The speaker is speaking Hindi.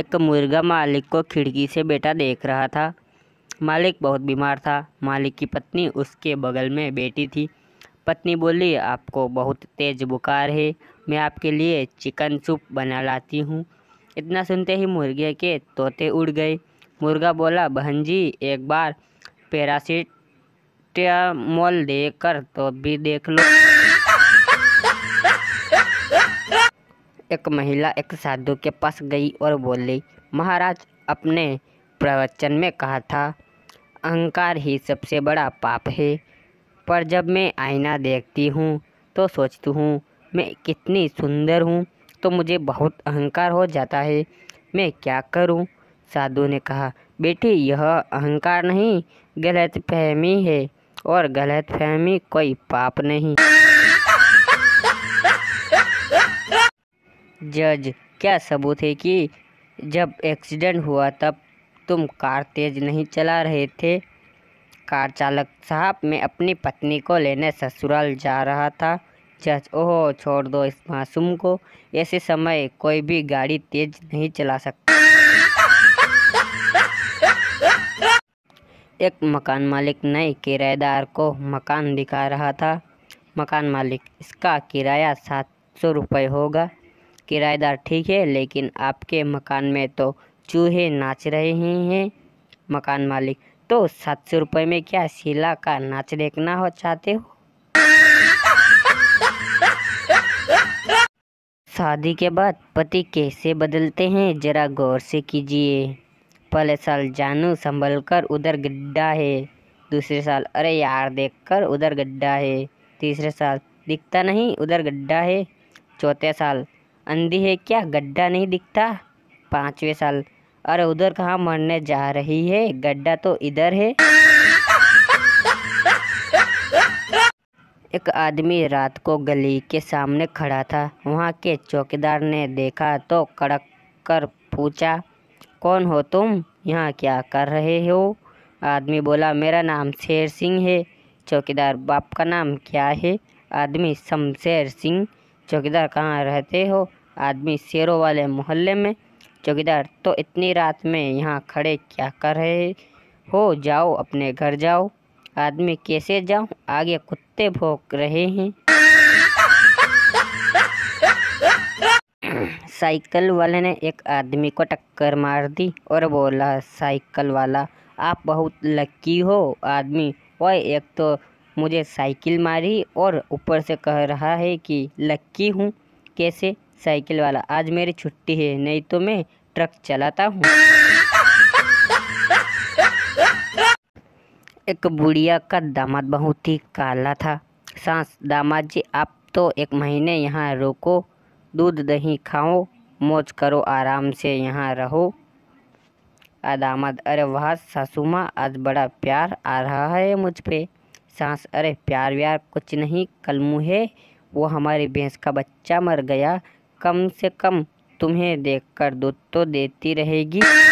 एक मुर्गा मालिक को खिड़की से बेटा देख रहा था मालिक बहुत बीमार था मालिक की पत्नी उसके बगल में बैठी थी पत्नी बोली आपको बहुत तेज़ बुखार है मैं आपके लिए चिकन सूप बना लाती हूँ इतना सुनते ही मुर्गे के तोते उड़ गए मुर्गा बोला बहन जी एक बार पैरासीटामोल देकर तो भी देख लो एक महिला एक साधु के पास गई और बोली महाराज अपने प्रवचन में कहा था अहंकार ही सबसे बड़ा पाप है पर जब मैं आईना देखती हूँ तो सोचती हूँ मैं कितनी सुंदर हूँ तो मुझे बहुत अहंकार हो जाता है मैं क्या करूँ साधु ने कहा बेटी यह अहंकार नहीं गलत फहमी है और गलत फहमी कोई पाप नहीं जज क्या सबूत है कि जब एक्सीडेंट हुआ तब तुम कार तेज नहीं चला रहे थे कार चालक साहब मैं अपनी पत्नी को लेने ससुराल जा रहा था जज ओह छोड़ दो इस मासूम को ऐसे समय कोई भी गाड़ी तेज नहीं चला सकता एक मकान मालिक नए किराएदार को मकान दिखा रहा था मकान मालिक इसका किराया सात सौ रुपये होगा किराएदार ठीक है लेकिन आपके मकान में तो चूहे नाच रहे ही हैं मकान मालिक तो सात सौ रुपये में क्या शीला का नाच देखना हो चाहते हो शादी के बाद पति कैसे बदलते हैं जरा गौर से कीजिए पहले साल जानू संभल कर उधर गड्ढा है दूसरे साल अरे यार देख कर उधर गड्ढा है तीसरे साल दिखता नहीं उधर गड्ढा है चौथे साल अंधी है क्या गड्ढा नहीं दिखता पाँचवें साल अरे उधर कहाँ मरने जा रही है गड्ढा तो इधर है एक आदमी रात को गली के सामने खड़ा था वहाँ के चौकीदार ने देखा तो कड़क कर पूछा कौन हो तुम यहाँ क्या कर रहे हो आदमी बोला मेरा नाम शेर सिंह है चौकीदार बाप का नाम क्या है आदमी शमशेर सिंह चौकीदार कहाँ रहते हो आदमी शेरों वाले मोहल्ले में चौकीदार तो इतनी रात में यहाँ खड़े क्या कर रहे हो जाओ अपने घर जाओ आदमी कैसे जाओ आगे कुत्ते भोंक रहे हैं साइकिल वाले ने एक आदमी को टक्कर मार दी और बोला साइकिल वाला आप बहुत लकी हो आदमी वह एक तो मुझे साइकिल मारी और ऊपर से कह रहा है कि लक्की हूँ कैसे साइकिल वाला आज मेरी छुट्टी है नहीं तो मैं ट्रक चलाता हूँ एक बुढ़िया का दामाद बहुत ही काला था सांस दामाद जी आप तो एक महीने यहाँ रोको दूध दही खाओ मौज करो आराम से यहाँ रहो दामाद अरे वाह सासू माँ आज बड़ा प्यार आ रहा है मुझ पर सांस अरे प्यार व्यार कुछ नहीं कल मुहे वो हमारी भैंस का बच्चा मर गया कम से कम तुम्हें देखकर दूध तो देती रहेगी